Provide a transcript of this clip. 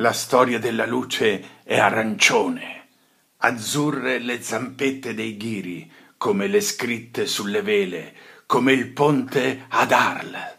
La storia della luce è arancione, azzurre le zampette dei ghiri, come le scritte sulle vele, come il ponte ad Arles.